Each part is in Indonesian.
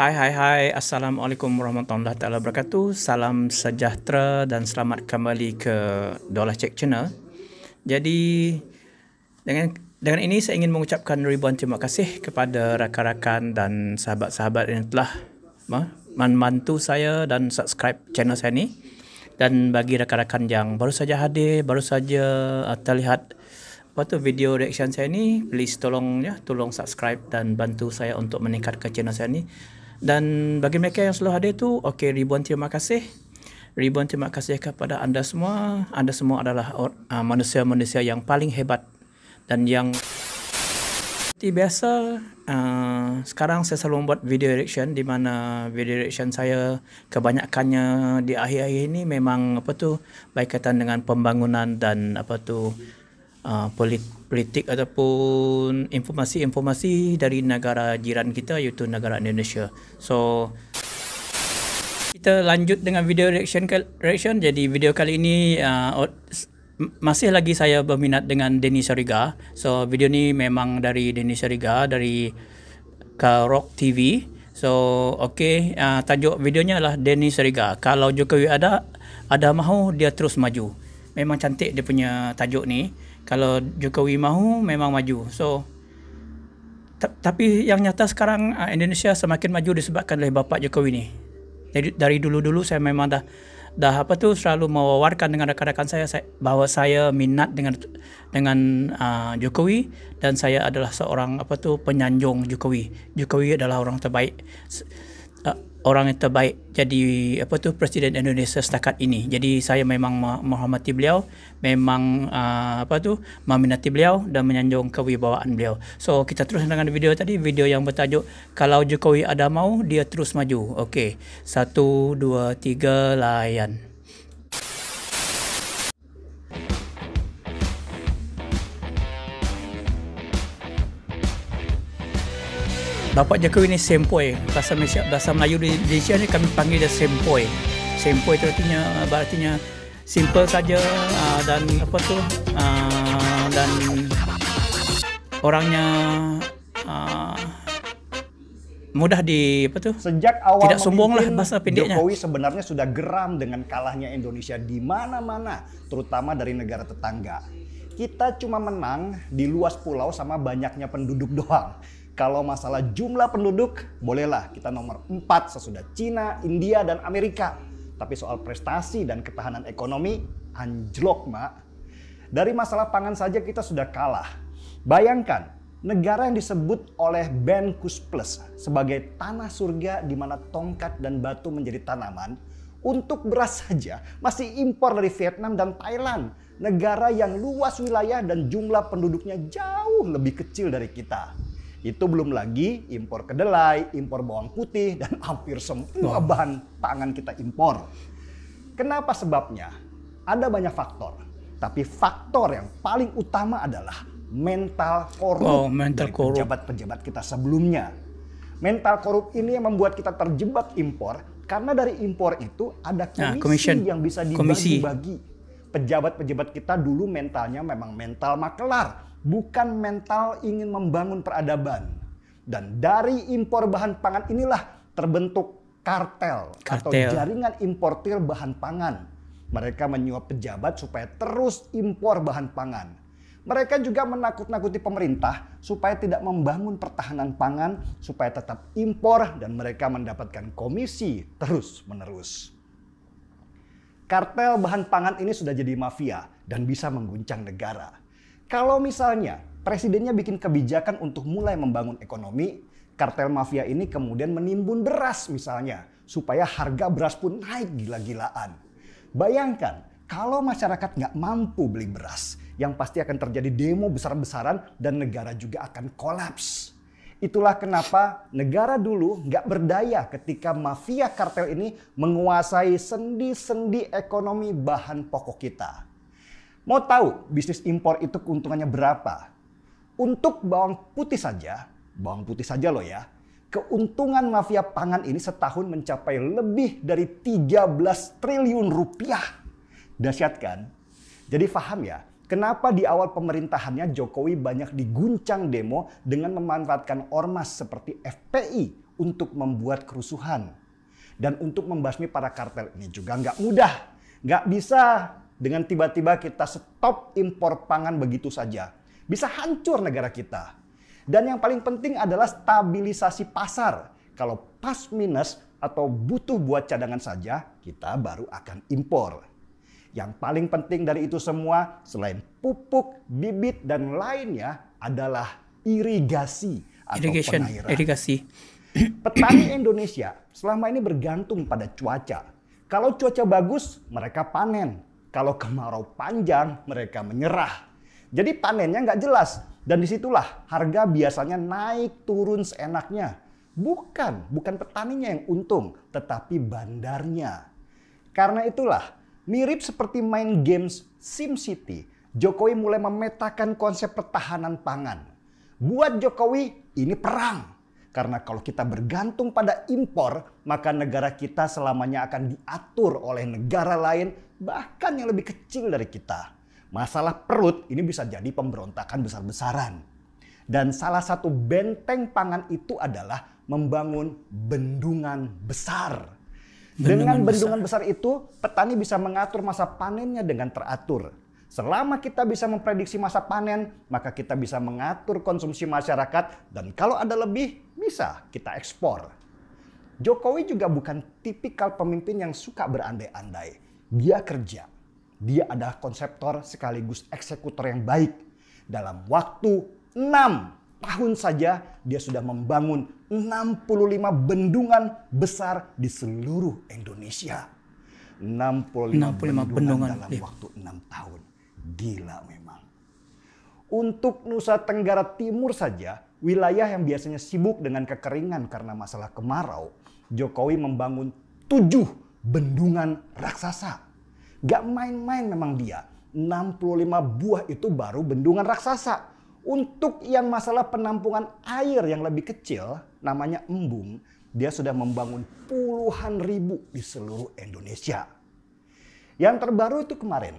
Hai hai hai. Assalamualaikum warahmatullahi taala wabarakatuh. Salam sejahtera dan selamat kembali ke Dolah Check Channel. Jadi dengan dengan ini saya ingin mengucapkan ribuan terima kasih kepada rakan-rakan dan sahabat-sahabat yang telah membantu saya dan subscribe channel saya ini. Dan bagi rakan-rakan yang baru saja hadir, baru saja uh, terlihat apa tu video reaction saya ni, please tolong ya, tolong subscribe dan bantu saya untuk meningkatkan channel saya ni dan bagi mereka yang selalu hadir tu, okey ribuan terima kasih. Ribuan terima kasih kepada anda semua. Anda semua adalah ah, manusia-manusia yang paling hebat dan yang seperti biasa uh, sekarang saya selalu buat video reaction di mana video reaction saya kebanyakannya di akhir-akhir ini memang apa tu berkaitan dengan pembangunan dan apa tu uh, ah, politik politik ataupun informasi-informasi dari negara jiran kita iaitu negara Indonesia. So kita lanjut dengan video reaction reaction. Jadi video kali ini uh, masih lagi saya berminat dengan Denis Sariga. So video ni memang dari Denis Sariga dari Karok TV. So okey uh, tajuk videonya adalah Denis Sariga. Kalau Jokowi ada ada mahu dia terus maju. Memang cantik dia punya tajuk ni kalau Jokowi mahu memang maju. So tapi yang nyata sekarang ah, Indonesia semakin maju disebabkan oleh bapa Jokowi ni. Jadi dari dulu-dulu saya memang dah dah apa tu selalu mewawarkan dengan rakan-rakan saya, saya bahawa saya minat dengan dengan uh, Jokowi dan saya adalah seorang apa tu penyanjung Jokowi. Jokowi adalah orang terbaik. Ah, orang yang terbaik jadi apa tu presiden Indonesia setakat ini. Jadi saya memang menghormati beliau, memang uh, apa tu meminati beliau dan menyanjung kewibawaan beliau. So kita terus dengan video tadi, video yang bertajuk kalau Jokowi ada mau dia terus maju. Okey. Satu, dua, tiga, layan. Bapak Jokowi ini sempoi, bahasa Malaysia, bahasa Melayu di Indonesia ini kami panggil dia sempoi. Sempoi itu artinya artinya simple saja uh, dan apa tu uh, dan orangnya uh, mudah di apa tuh? Sejak awal tidak sombong lah bahasa pendeknya. Jokowi sebenarnya sudah geram dengan kalahnya Indonesia di mana-mana, terutama dari negara tetangga. Kita cuma menang di luas pulau sama banyaknya penduduk doang. Kalau masalah jumlah penduduk, bolehlah kita nomor 4 sesudah Cina, India, dan Amerika. Tapi soal prestasi dan ketahanan ekonomi, anjlok, Mak. Dari masalah pangan saja kita sudah kalah. Bayangkan, negara yang disebut oleh Ben Kusplus sebagai tanah surga di mana tongkat dan batu menjadi tanaman, untuk beras saja masih impor dari Vietnam dan Thailand, negara yang luas wilayah dan jumlah penduduknya jauh lebih kecil dari kita. Itu belum lagi impor kedelai, impor bawang putih, dan hampir semua bahan pangan kita impor. Kenapa sebabnya? Ada banyak faktor. Tapi faktor yang paling utama adalah mental korup oh, mental dari pejabat-pejabat kita sebelumnya. Mental korup ini yang membuat kita terjebak impor karena dari impor itu ada ah, komisi nah, yang bisa dibagi-bagi. Pejabat-pejabat kita dulu mentalnya memang mental makelar bukan mental ingin membangun peradaban. Dan dari impor bahan pangan inilah terbentuk kartel, kartel. atau jaringan importir bahan pangan. Mereka menyuap pejabat supaya terus impor bahan pangan. Mereka juga menakut-nakuti pemerintah supaya tidak membangun pertahanan pangan, supaya tetap impor dan mereka mendapatkan komisi terus-menerus. Kartel bahan pangan ini sudah jadi mafia dan bisa mengguncang negara kalau misalnya presidennya bikin kebijakan untuk mulai membangun ekonomi, kartel mafia ini kemudian menimbun beras misalnya, supaya harga beras pun naik gila-gilaan. Bayangkan, kalau masyarakat nggak mampu beli beras, yang pasti akan terjadi demo besar-besaran dan negara juga akan kolaps. Itulah kenapa negara dulu nggak berdaya ketika mafia kartel ini menguasai sendi-sendi ekonomi bahan pokok kita. Mau tahu bisnis impor itu keuntungannya berapa? Untuk bawang putih saja, bawang putih saja loh ya, keuntungan mafia pangan ini setahun mencapai lebih dari 13 triliun rupiah. Dasyat kan? Jadi paham ya, kenapa di awal pemerintahannya Jokowi banyak diguncang demo dengan memanfaatkan ormas seperti FPI untuk membuat kerusuhan. Dan untuk membasmi para kartel ini juga nggak mudah. Nggak bisa dengan tiba-tiba kita stop impor pangan begitu saja. Bisa hancur negara kita. Dan yang paling penting adalah stabilisasi pasar. Kalau pas minus atau butuh buat cadangan saja, kita baru akan impor. Yang paling penting dari itu semua, selain pupuk, bibit, dan lainnya adalah irigasi atau Irrigation, pengairan. Irigasi. Petani Indonesia selama ini bergantung pada cuaca. Kalau cuaca bagus, mereka panen. Kalau kemarau panjang, mereka menyerah. Jadi panennya nggak jelas. Dan disitulah harga biasanya naik turun seenaknya. Bukan, bukan petaninya yang untung, tetapi bandarnya. Karena itulah, mirip seperti main games SimCity, Jokowi mulai memetakan konsep pertahanan pangan. Buat Jokowi, ini perang. Karena kalau kita bergantung pada impor, maka negara kita selamanya akan diatur oleh negara lain bahkan yang lebih kecil dari kita. Masalah perut ini bisa jadi pemberontakan besar-besaran. Dan salah satu benteng pangan itu adalah membangun bendungan besar. Bendungan dengan bendungan besar. besar itu, petani bisa mengatur masa panennya dengan teratur. Selama kita bisa memprediksi masa panen, maka kita bisa mengatur konsumsi masyarakat dan kalau ada lebih, bisa kita ekspor. Jokowi juga bukan tipikal pemimpin yang suka berandai-andai dia kerja. Dia adalah konseptor sekaligus eksekutor yang baik. Dalam waktu 6 tahun saja dia sudah membangun 65 bendungan besar di seluruh Indonesia. 65, 65 bendungan, bendungan dalam iya. waktu 6 tahun. Gila memang. Untuk Nusa Tenggara Timur saja, wilayah yang biasanya sibuk dengan kekeringan karena masalah kemarau, Jokowi membangun tujuh bendungan raksasa. Gak main-main memang dia. 65 buah itu baru bendungan raksasa. Untuk yang masalah penampungan air yang lebih kecil, namanya embung, dia sudah membangun puluhan ribu di seluruh Indonesia. Yang terbaru itu kemarin,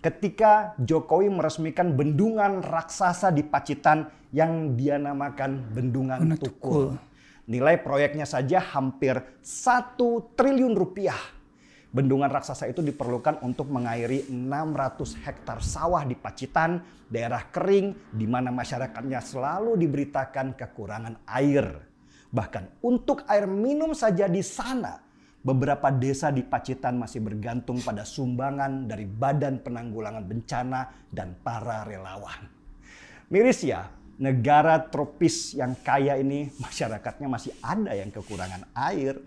ketika Jokowi meresmikan bendungan raksasa di Pacitan yang dia namakan Bendungan Tukul. Tukul. Nilai proyeknya saja hampir satu triliun rupiah. Bendungan raksasa itu diperlukan untuk mengairi 600 hektar sawah di Pacitan, daerah kering di mana masyarakatnya selalu diberitakan kekurangan air. Bahkan untuk air minum saja di sana beberapa desa di Pacitan masih bergantung pada sumbangan dari Badan Penanggulangan Bencana dan para relawan. Miris ya, negara tropis yang kaya ini masyarakatnya masih ada yang kekurangan air.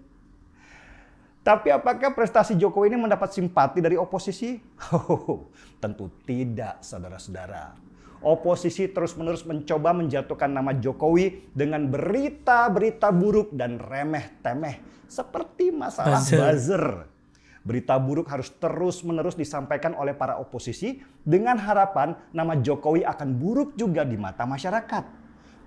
Tapi apakah prestasi Jokowi ini mendapat simpati dari oposisi? Oh, tentu tidak, saudara-saudara. Oposisi terus-menerus mencoba menjatuhkan nama Jokowi dengan berita-berita buruk dan remeh-temeh seperti masalah buzzer. buzzer Berita buruk harus terus-menerus disampaikan oleh para oposisi dengan harapan nama Jokowi akan buruk juga di mata masyarakat.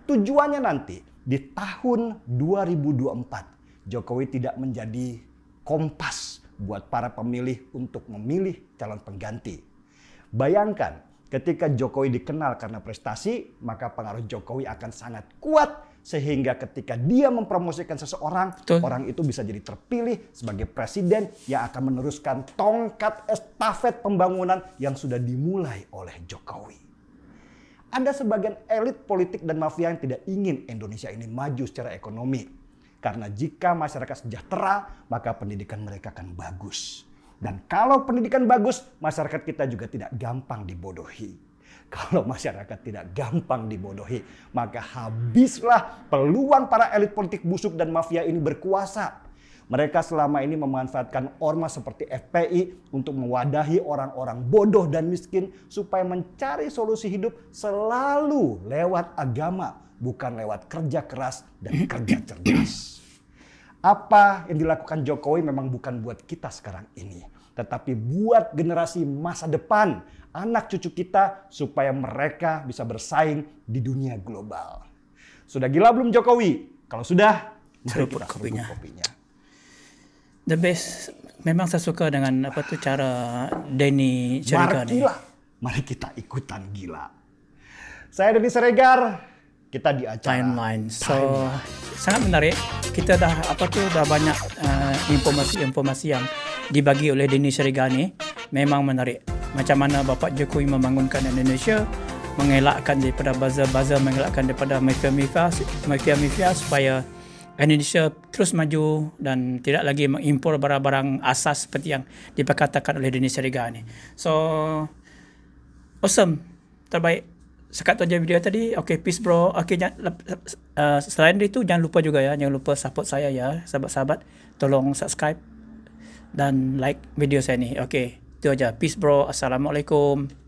Tujuannya nanti di tahun 2024 Jokowi tidak menjadi kompas buat para pemilih untuk memilih calon pengganti. Bayangkan ketika Jokowi dikenal karena prestasi, maka pengaruh Jokowi akan sangat kuat sehingga ketika dia mempromosikan seseorang, Betul. orang itu bisa jadi terpilih sebagai presiden yang akan meneruskan tongkat estafet pembangunan yang sudah dimulai oleh Jokowi. Ada sebagian elit politik dan mafia yang tidak ingin Indonesia ini maju secara ekonomi. Karena jika masyarakat sejahtera, maka pendidikan mereka akan bagus. Dan kalau pendidikan bagus, masyarakat kita juga tidak gampang dibodohi. Kalau masyarakat tidak gampang dibodohi, maka habislah peluang para elit politik busuk dan mafia ini berkuasa. Mereka selama ini memanfaatkan ormas seperti FPI untuk mewadahi orang-orang bodoh dan miskin supaya mencari solusi hidup selalu lewat agama, bukan lewat kerja keras dan kerja cerdas. Apa yang dilakukan Jokowi memang bukan buat kita sekarang ini, tetapi buat generasi masa depan anak cucu kita supaya mereka bisa bersaing di dunia global. Sudah gila belum Jokowi? Kalau sudah, mari kita kopinya. kopinya. The best. Memang saya suka dengan apa tuh cara Denny cerita Mari Mari kita ikutan gila. Saya Denny Seregar. Kita di acara timeline. So timeline. sangat menarik. Kita dah apa tuh dah banyak eh, informasi-informasi uh, yang dibagi oleh Denny Seregar ini. Memang menarik. macam mana Bapak Jokowi membangunkan Indonesia mengelakkan daripada bazar-bazar mengelakkan daripada mafia-mafia mafia-mafia supaya Indonesia terus maju dan tidak lagi mengimpor barang-barang asas seperti yang diperkatakan oleh Indonesia Serigar ni. So, awesome. Terbaik. Sekat tu video tadi. Okay, peace bro. Okay, jangan, uh, selain itu, jangan lupa juga ya. Jangan lupa support saya ya, sahabat-sahabat. Tolong subscribe dan like video saya ni. Okay. Itu aja. Peace bro. Assalamualaikum.